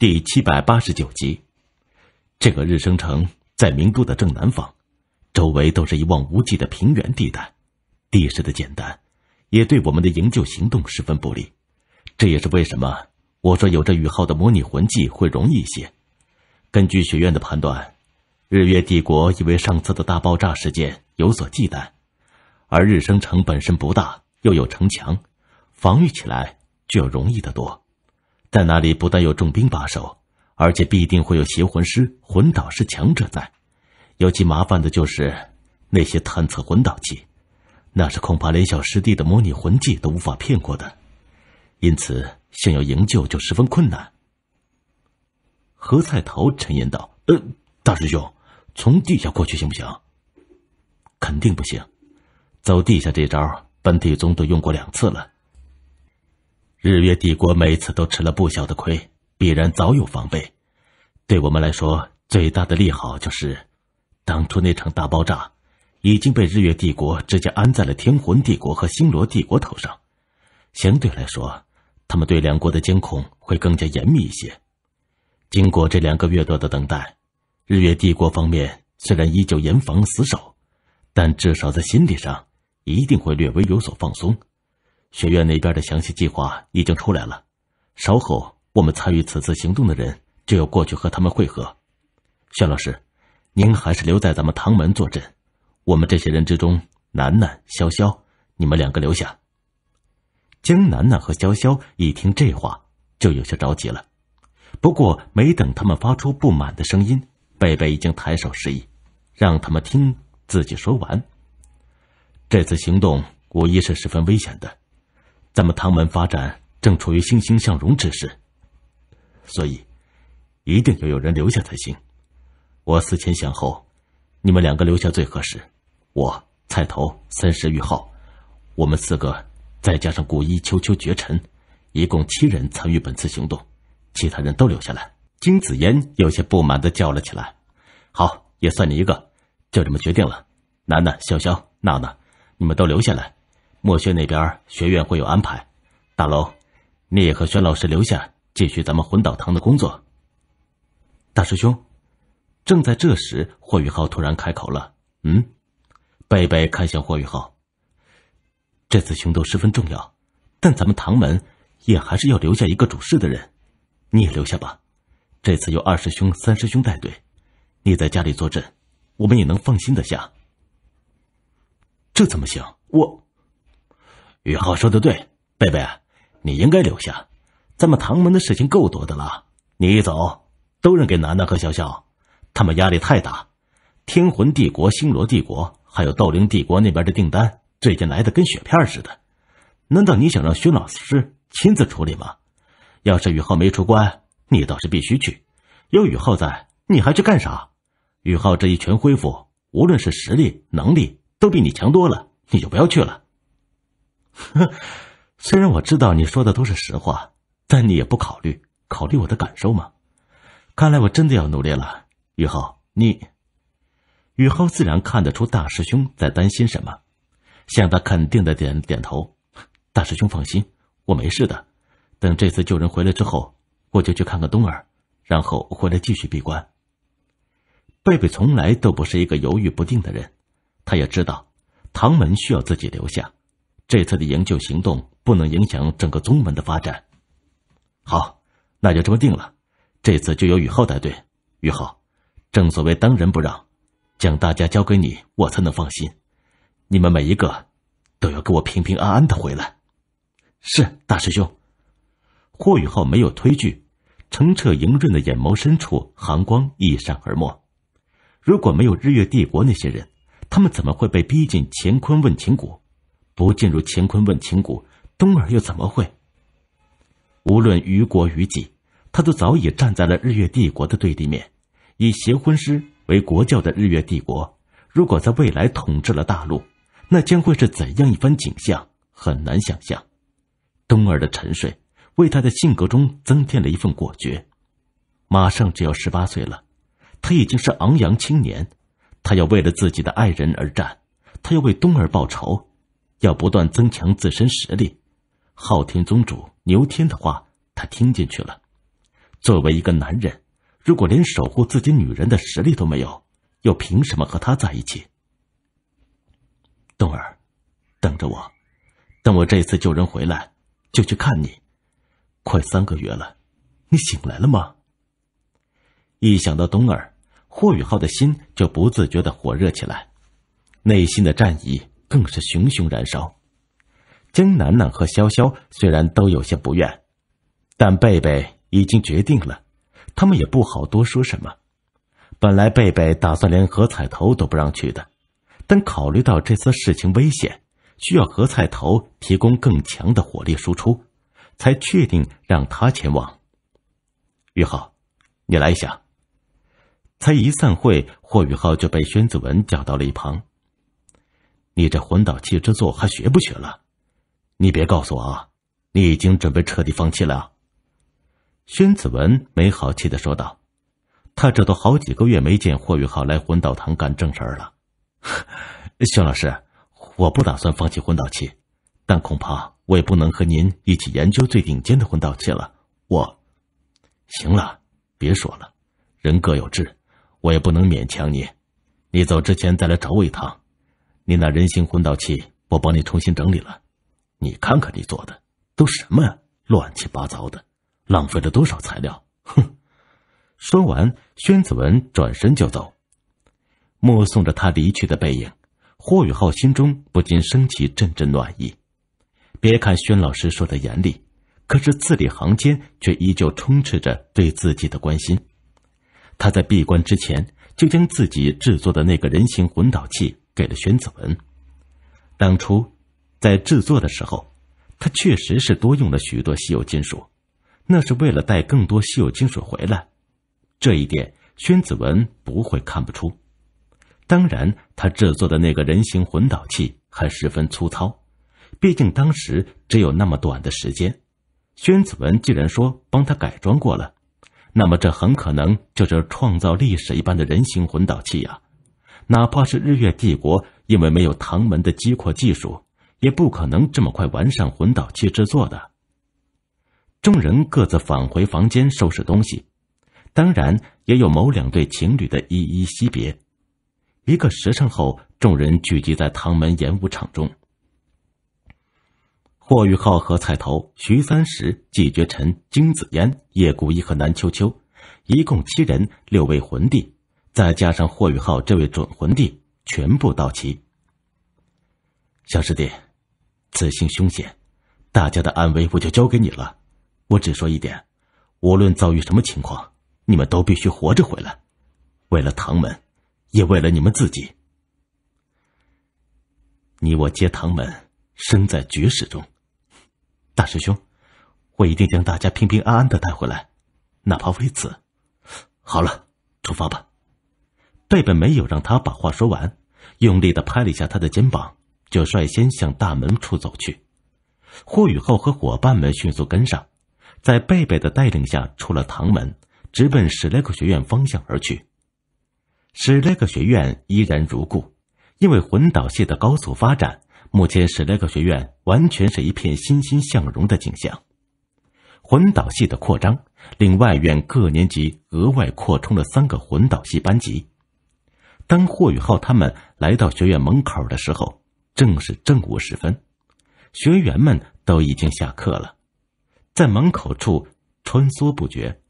第七百八十九集，这个日升城在明都的正南方，周围都是一望无际的平原地带，地势的简单也对我们的营救行动十分不利。这也是为什么我说有着宇浩的模拟魂技会容易一些。根据学院的判断，日月帝国因为上次的大爆炸事件有所忌惮，而日升城本身不大，又有城墙，防御起来就要容易得多。但那里不但有重兵把守，而且必定会有邪魂师、魂导师强者在。尤其麻烦的就是那些探测魂导器，那是恐怕连小师弟的模拟魂技都无法骗过的，因此想要营救就十分困难。何菜头沉吟道：“呃，大师兄，从地下过去行不行？”“肯定不行，走地下这招，本体宗都用过两次了。”日月帝国每次都吃了不小的亏，必然早有防备。对我们来说，最大的利好就是，当初那场大爆炸，已经被日月帝国直接安在了天魂帝国和星罗帝国头上。相对来说，他们对两国的监控会更加严密一些。经过这两个月多的等待，日月帝国方面虽然依旧严防死守，但至少在心理上一定会略微有所放松。学院那边的详细计划已经出来了，稍后我们参与此次行动的人就要过去和他们会合。薛老师，您还是留在咱们唐门坐镇。我们这些人之中，楠楠、潇潇，你们两个留下。江楠楠和潇潇一听这话，就有些着急了。不过，没等他们发出不满的声音，贝贝已经抬手示意，让他们听自己说完。这次行动无疑是十分危险的。咱们唐门发展正处于欣欣向荣之时，所以一定要有人留下才行。我思前想后，你们两个留下最合适。我、菜头、三十余号，我们四个再加上古一、秋秋、绝尘，一共七人参与本次行动，其他人都留下来。金子烟有些不满的叫了起来：“好，也算你一个，就这么决定了。楠楠、潇潇、娜娜，你们都留下来。”墨轩那边学院会有安排，大龙，你也和轩老师留下，继续咱们魂导堂的工作。大师兄，正在这时，霍宇浩突然开口了：“嗯。”贝贝看向霍宇浩：“这次行动十分重要，但咱们唐门也还是要留下一个主事的人，你也留下吧。这次由二师兄、三师兄带队，你在家里坐镇，我们也能放心的下。这怎么行？我……”宇浩说的对，贝贝，你应该留下。咱们唐门的事情够多的了，你一走，都扔给楠楠和小小，他们压力太大。天魂帝国、星罗帝国，还有斗灵帝国那边的订单，最近来的跟雪片似的。难道你想让薛老师亲自处理吗？要是宇浩没出关，你倒是必须去。有宇浩在，你还去干啥？宇浩这一拳恢复，无论是实力、能力，都比你强多了，你就不要去了。虽然我知道你说的都是实话，但你也不考虑考虑我的感受吗？看来我真的要努力了，雨浩，你。雨浩自然看得出大师兄在担心什么，向他肯定的点点头。大师兄放心，我没事的。等这次救人回来之后，我就去看看冬儿，然后回来继续闭关。贝贝从来都不是一个犹豫不定的人，他也知道唐门需要自己留下。这次的营救行动不能影响整个宗门的发展。好，那就这么定了。这次就由雨浩带队。雨浩，正所谓当仁不让，将大家交给你，我才能放心。你们每一个都要给我平平安安的回来。是大师兄。霍雨浩没有推拒，澄澈莹润的眼眸深处寒光一闪而没。如果没有日月帝国那些人，他们怎么会被逼进乾坤问情谷？不进入乾坤问情谷，冬儿又怎么会？无论于国于己，他都早已站在了日月帝国的对立面。以邪魂师为国教的日月帝国，如果在未来统治了大陆，那将会是怎样一番景象？很难想象。冬儿的沉睡，为他的性格中增添了一份果决。马上就要十八岁了，他已经是昂扬青年。他要为了自己的爱人而战，他要为冬儿报仇。要不断增强自身实力。昊天宗主牛天的话，他听进去了。作为一个男人，如果连守护自己女人的实力都没有，又凭什么和他在一起？冬儿，等着我，等我这次救人回来就去看你。快三个月了，你醒来了吗？一想到冬儿，霍雨浩的心就不自觉的火热起来，内心的战意。更是熊熊燃烧。江楠楠和潇潇虽然都有些不愿，但贝贝已经决定了，他们也不好多说什么。本来贝贝打算连何彩头都不让去的，但考虑到这次事情危险，需要何彩头提供更强的火力输出，才确定让他前往。雨浩，你来一下。才一散会，霍雨浩就被宣子文叫到了一旁。你这魂导器之作还学不学了？你别告诉我啊，你已经准备彻底放弃了？宣子文没好气的说道：“他这都好几个月没见霍雨浩来魂导堂干正事儿了。”宣老师，我不打算放弃魂导器，但恐怕我也不能和您一起研究最顶尖的魂导器了。我，行了，别说了，人各有志，我也不能勉强你。你走之前再来找我一趟。你那人形混导器，我帮你重新整理了，你看看你做的都什么乱七八糟的，浪费了多少材料！哼！说完，宣子文转身就走，目送着他离去的背影，霍宇浩心中不禁升起阵阵暖意。别看宣老师说的严厉，可是字里行间却依旧充斥着对自己的关心。他在闭关之前就将自己制作的那个人形混导器。给了宣子文。当初在制作的时候，他确实是多用了许多稀有金属，那是为了带更多稀有金属回来。这一点，宣子文不会看不出。当然，他制作的那个人形混导器还十分粗糙，毕竟当时只有那么短的时间。宣子文既然说帮他改装过了，那么这很可能就是创造历史一般的人形混导器呀。哪怕是日月帝国，因为没有唐门的击括技术，也不可能这么快完善魂导器制作的。众人各自返回房间收拾东西，当然也有某两对情侣的依依惜别。一个时辰后，众人聚集在唐门演武场中。霍玉浩和菜头、徐三石、季绝尘、金子烟、叶谷一和南秋秋，一共七人，六位魂帝。再加上霍宇浩这位准魂帝，全部到齐。小师弟，此行凶险，大家的安危我就交给你了。我只说一点：无论遭遇什么情况，你们都必须活着回来。为了唐门，也为了你们自己。你我皆唐门，身在绝世中。大师兄，我一定将大家平平安安的带回来，哪怕为此。好了，出发吧。贝贝没有让他把话说完，用力的拍了一下他的肩膀，就率先向大门处走去。霍雨浩和伙伴们迅速跟上，在贝贝的带领下出了堂门，直奔史莱克学院方向而去。史莱克学院依然如故，因为魂导系的高速发展，目前史莱克学院完全是一片欣欣向荣的景象。魂导系的扩张令外院各年级额外扩充了三个魂导系班级。当霍宇浩他们来到学院门口的时候，正是正午时分，学员们都已经下课了，在门口处穿梭不绝。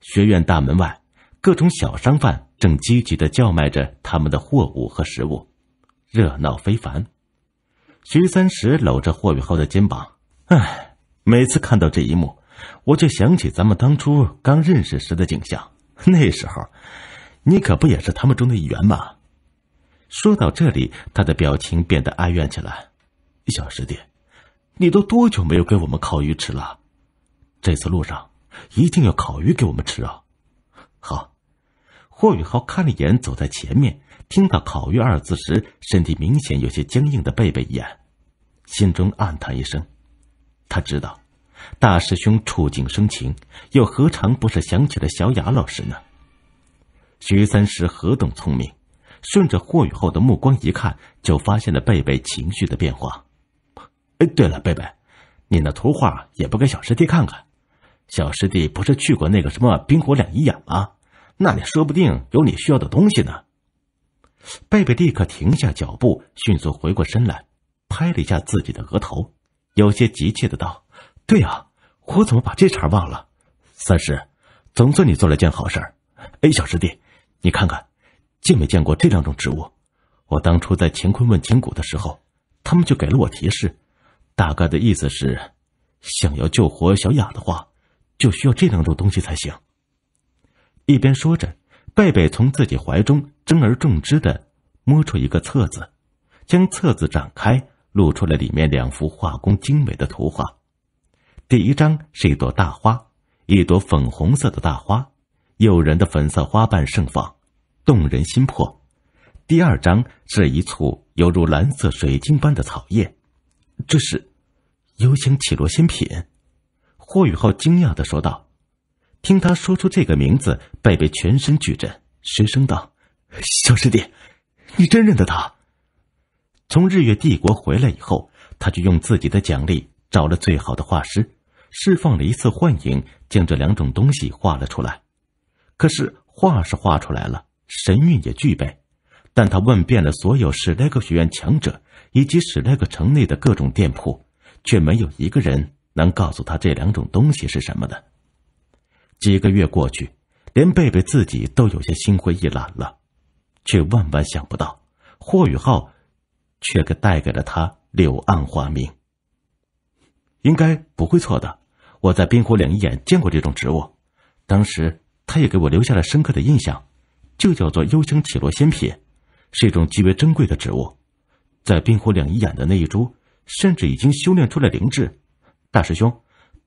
学院大门外，各种小商贩正积极的叫卖着他们的货物和食物，热闹非凡。徐三石搂着霍宇浩的肩膀，唉，每次看到这一幕，我就想起咱们当初刚认识时的景象，那时候。你可不也是他们中的一员吗？说到这里，他的表情变得哀怨起来。小师弟，你都多久没有给我们烤鱼吃了？这次路上一定要烤鱼给我们吃啊！好。霍宇浩看了一眼走在前面、听到“烤鱼”二字时身体明显有些僵硬的贝贝一眼，心中暗叹一声。他知道，大师兄触景生情，又何尝不是想起了小雅老师呢？徐三石何等聪明，顺着霍雨浩的目光一看，就发现了贝贝情绪的变化。哎，对了，贝贝，你那图画也不给小师弟看看。小师弟不是去过那个什么冰火两仪眼吗？那里说不定有你需要的东西呢。贝贝立刻停下脚步，迅速回过身来，拍了一下自己的额头，有些急切的道：“对呀，我怎么把这茬忘了？三石，总算你做了件好事。哎，小师弟。”你看看，见没见过这两种植物？我当初在乾坤问情谷的时候，他们就给了我提示，大概的意思是，想要救活小雅的话，就需要这两种东西才行。一边说着，贝贝从自己怀中珍而重之的摸出一个册子，将册子展开，露出了里面两幅画工精美的图画。第一张是一朵大花，一朵粉红色的大花。诱人的粉色花瓣盛放，动人心魄。第二张是一簇犹如蓝色水晶般的草叶，这是幽香绮罗新品。霍雨浩惊讶的说道：“听他说出这个名字，贝贝全身剧震，失声道：‘小师弟，你真认得他？’从日月帝国回来以后，他就用自己的奖励找了最好的画师，释放了一次幻影，将这两种东西画了出来。”可是画是画出来了，神韵也具备，但他问遍了所有史莱克学院强者以及史莱克城内的各种店铺，却没有一个人能告诉他这两种东西是什么的。几个月过去，连贝贝自己都有些心灰意懒了，却万万想不到，霍雨浩，却给带给了他柳暗花明。应该不会错的，我在冰火两仪眼见过这种植物，当时。他也给我留下了深刻的印象，就叫做幽香绮罗仙品，是一种极为珍贵的植物。在冰火两仪眼的那一株，甚至已经修炼出了灵智。大师兄，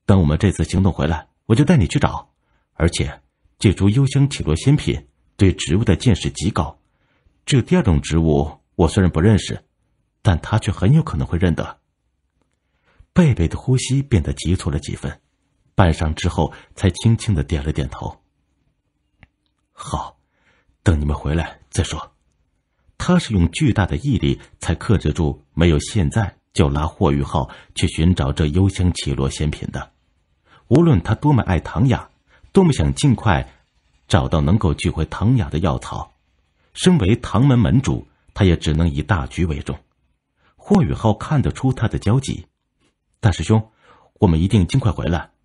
等我们这次行动回来，我就带你去找。而且这株幽香绮罗仙品对植物的见识极高，这第二种植物我虽然不认识，但他却很有可能会认得。贝贝的呼吸变得急促了几分，半晌之后才轻轻的点了点头。好，等你们回来再说。他是用巨大的毅力才克制住，没有现在就拉霍雨浩去寻找这幽香绮罗仙品的。无论他多么爱唐雅，多么想尽快找到能够聚回唐雅的药草，身为唐门门主，他也只能以大局为重。霍雨浩看得出他的焦急。大师兄，我们一定尽快回来。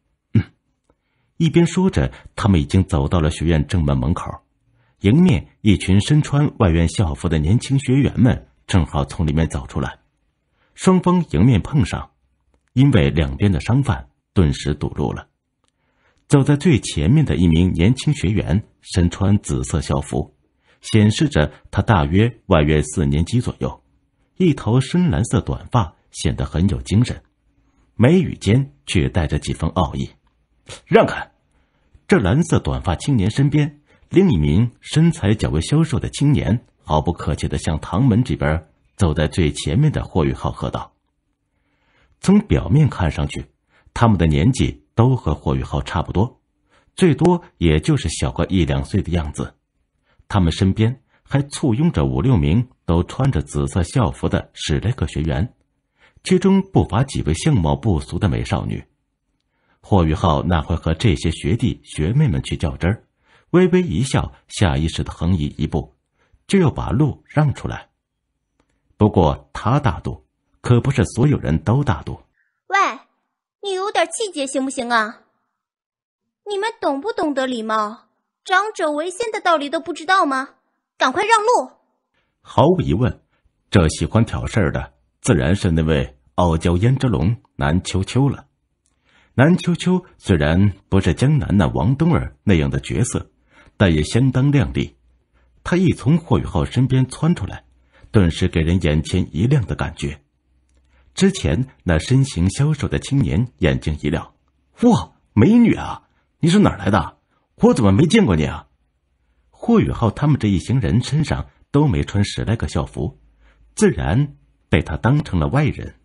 一边说着，他们已经走到了学院正门门口。迎面，一群身穿外院校服的年轻学员们正好从里面走出来，双方迎面碰上，因为两边的商贩顿时堵住了。走在最前面的一名年轻学员，身穿紫色校服，显示着他大约外院四年级左右。一头深蓝色短发显得很有精神，眉宇间却带着几分傲意。让开！这蓝色短发青年身边，另一名身材较为消瘦的青年毫不客气的向唐门这边走在最前面的霍雨浩喝道：“从表面看上去，他们的年纪都和霍雨浩差不多，最多也就是小个一两岁的样子。他们身边还簇拥着五六名都穿着紫色校服的史莱克学员，其中不乏几位相貌不俗的美少女。”霍雨浩哪会和这些学弟学妹们去较真儿？微微一笑，下意识的横移一步，就要把路让出来。不过他大度，可不是所有人都大度。喂，你有点气节行不行啊？你们懂不懂得礼貌？长者为先的道理都不知道吗？赶快让路！毫无疑问，这喜欢挑事儿的自然是那位傲娇胭脂龙南秋秋了。南秋秋虽然不是江南那王冬儿那样的角色，但也相当靓丽。她一从霍雨浩身边窜出来，顿时给人眼前一亮的感觉。之前那身形消瘦的青年眼睛一亮：“哇，美女啊，你是哪来的？我怎么没见过你啊？”霍雨浩他们这一行人身上都没穿十来个校服，自然被他当成了外人。